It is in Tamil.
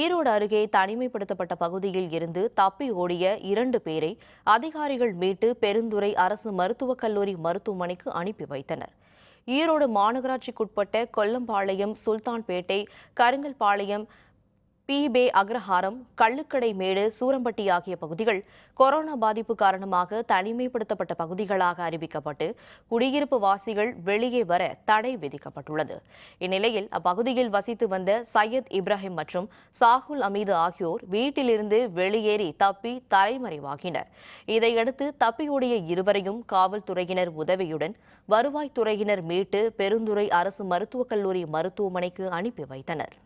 ஈரோடு அருகே தனிமைப்படுத்தப்பட்ட பகுதியில் இருந்து தப்பி ஓடிய இரண்டு பேரை அதிகாரிகள் மீட்டு பெருந்துறை அரசு மருத்துவக் கல்லூரி மருத்துவமனைக்கு அனுப்பி வைத்தனர் ஈரோடு மாநகராட்சிக்குட்பட்ட கொல்லம்பாளையம் சுல்தான்பேட்டை கருங்கல்பாளையம் பிபே அக்ரஹாரம் கள்ளுக்கடை மேடு சூரம்பட்டி ஆகிய பகுதிகள் கொரோனா பாதிப்பு காரணமாக தனிமைப்படுத்தப்பட்ட பகுதிகளாக அறிவிக்கப்பட்டு குடியிருப்பு வாசிகள் வெளியே வர தடை விதிக்கப்பட்டுள்ளது இந்நிலையில் அப்பகுதியில் வசித்து வந்த சையத் இப்ராஹிம் மற்றும் சாகுல் அமீது ஆகியோர் வீட்டிலிருந்து வெளியேறி தப்பி தலைமறைவாகினர் இதையடுத்து தப்பியோடிய இருவரையும் காவல்துறையினர் உதவியுடன் வருவாய்த்துறையினர் மீட்டு பெருந்துறை அரசு மருத்துவக் கல்லூரி மருத்துவமனைக்கு அனுப்பி வைத்தனர்